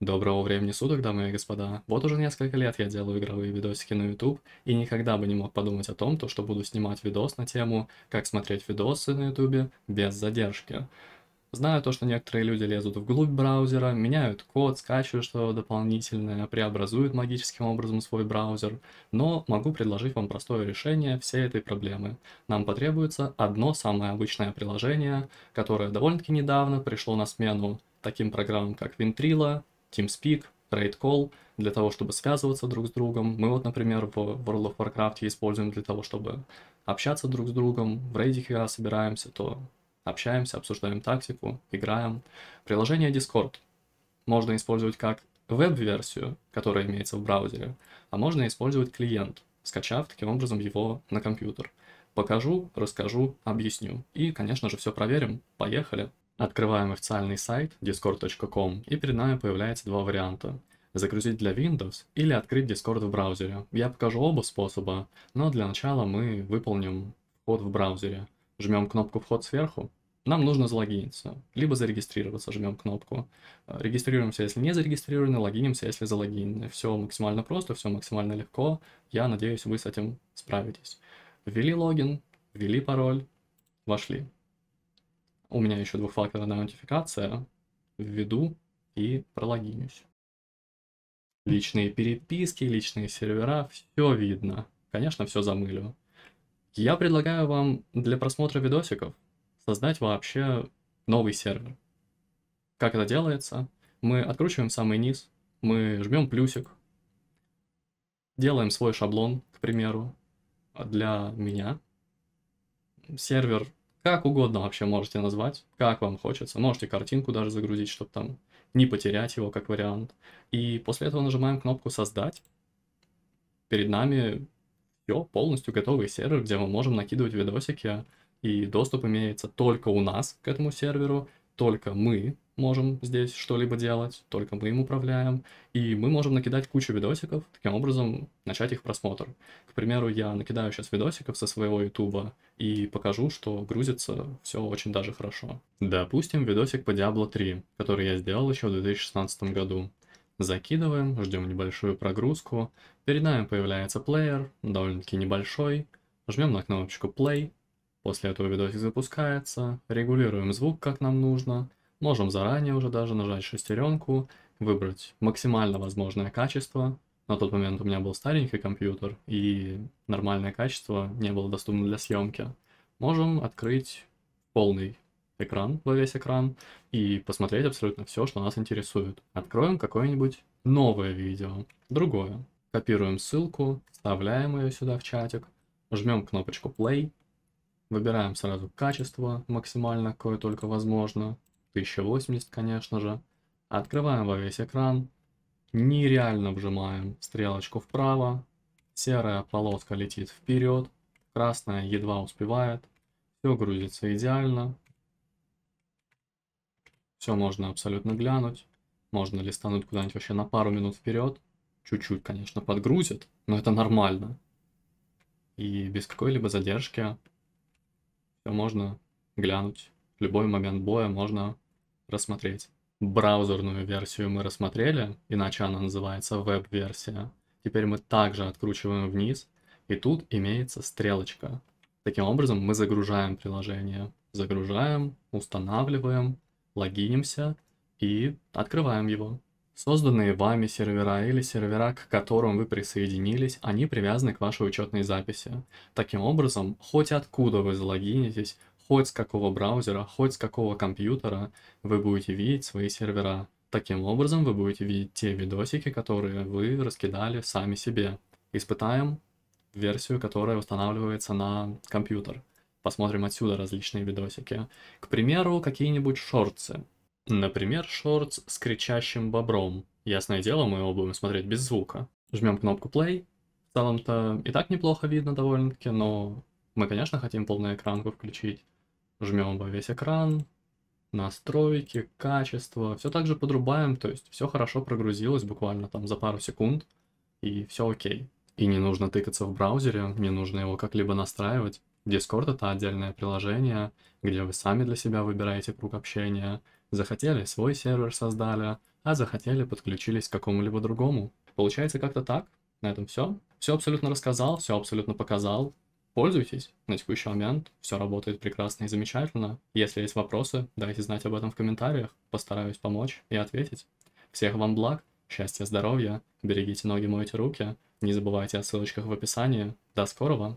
Доброго времени суток, дамы и господа. Вот уже несколько лет я делаю игровые видосики на YouTube и никогда бы не мог подумать о том, то, что буду снимать видос на тему «Как смотреть видосы на YouTube без задержки». Знаю то, что некоторые люди лезут вглубь браузера, меняют код, скачивают что то дополнительное, преобразуют магическим образом свой браузер, но могу предложить вам простое решение всей этой проблемы. Нам потребуется одно самое обычное приложение, которое довольно-таки недавно пришло на смену таким программам, как Ventrilo, TeamSpeak, TradeCall для того, чтобы связываться друг с другом. Мы вот, например, в World of Warcraft используем для того, чтобы общаться друг с другом. В рейде, когда собираемся, то общаемся, обсуждаем тактику, играем. Приложение Discord можно использовать как веб-версию, которая имеется в браузере, а можно использовать клиент, скачав таким образом его на компьютер. Покажу, расскажу, объясню. И, конечно же, все проверим. Поехали! Открываем официальный сайт discord.com и перед нами появляется два варианта. Загрузить для Windows или открыть Discord в браузере. Я покажу оба способа, но для начала мы выполним вход в браузере. Жмем кнопку «Вход сверху», нам нужно залогиниться, либо зарегистрироваться, жмем кнопку. Э, регистрируемся, если не зарегистрированы, логинимся, если залогинены. Все максимально просто, все максимально легко. Я надеюсь, вы с этим справитесь. Ввели логин, ввели пароль, вошли. У меня еще двухфакторная аутентификация. Введу и прологинюсь. Личные переписки, личные сервера, все видно. Конечно, все замылю. Я предлагаю вам для просмотра видосиков создать вообще новый сервер. Как это делается? Мы откручиваем самый низ, мы жмем плюсик, делаем свой шаблон, к примеру, для меня. Сервер как угодно вообще можете назвать, как вам хочется. Можете картинку даже загрузить, чтобы там не потерять его как вариант. И после этого нажимаем кнопку «Создать». Перед нами все, полностью готовый сервер, где мы можем накидывать видосики, и доступ имеется только у нас к этому серверу, только мы можем здесь что-либо делать, только мы им управляем, и мы можем накидать кучу видосиков, таким образом начать их просмотр. К примеру, я накидаю сейчас видосиков со своего ютуба и покажу, что грузится все очень даже хорошо. Допустим, видосик по Diablo 3, который я сделал еще в 2016 году. Закидываем, ждем небольшую прогрузку, перед нами появляется плеер, довольно-таки небольшой, жмем на кнопочку play, После этого видосик запускается, регулируем звук, как нам нужно, Можем заранее уже даже нажать шестеренку, выбрать максимально возможное качество. На тот момент у меня был старенький компьютер, и нормальное качество не было доступно для съемки. Можем открыть полный экран во весь экран и посмотреть абсолютно все, что нас интересует. Откроем какое-нибудь новое видео, другое. Копируем ссылку, вставляем ее сюда в чатик, жмем кнопочку play, выбираем сразу качество максимально, какое только возможно, 1080, конечно же. Открываем во весь экран. Нереально вжимаем стрелочку вправо. Серая полоска летит вперед. Красная едва успевает. Все грузится идеально. Все можно абсолютно глянуть. Можно листануть куда-нибудь вообще на пару минут вперед. Чуть-чуть, конечно, подгрузит, но это нормально. И без какой-либо задержки все можно глянуть. В любой момент боя можно рассмотреть. Браузерную версию мы рассмотрели, иначе она называется веб-версия. Теперь мы также откручиваем вниз, и тут имеется стрелочка. Таким образом мы загружаем приложение. Загружаем, устанавливаем, логинимся и открываем его. Созданные вами сервера или сервера, к которым вы присоединились, они привязаны к вашей учетной записи. Таким образом, хоть откуда вы залогинитесь, хоть с какого браузера, хоть с какого компьютера вы будете видеть свои сервера. Таким образом, вы будете видеть те видосики, которые вы раскидали сами себе. Испытаем версию, которая устанавливается на компьютер. Посмотрим отсюда различные видосики. К примеру, какие-нибудь шорцы. Например, шортс с кричащим бобром. Ясное дело, мы его будем смотреть без звука. Жмем кнопку play. В целом-то и так неплохо видно довольно-таки, но мы, конечно, хотим полную экранку включить. Жмем во весь экран, настройки, качество, все также подрубаем, то есть все хорошо прогрузилось буквально там за пару секунд, и все окей. И не нужно тыкаться в браузере, не нужно его как-либо настраивать. Discord это отдельное приложение, где вы сами для себя выбираете круг общения. Захотели, свой сервер создали, а захотели, подключились к какому-либо другому. Получается как-то так. На этом все. Все абсолютно рассказал, все абсолютно показал пользуйтесь. На текущий момент все работает прекрасно и замечательно. Если есть вопросы, дайте знать об этом в комментариях. Постараюсь помочь и ответить. Всех вам благ, счастья, здоровья, берегите ноги, мойте руки. Не забывайте о ссылочках в описании. До скорого!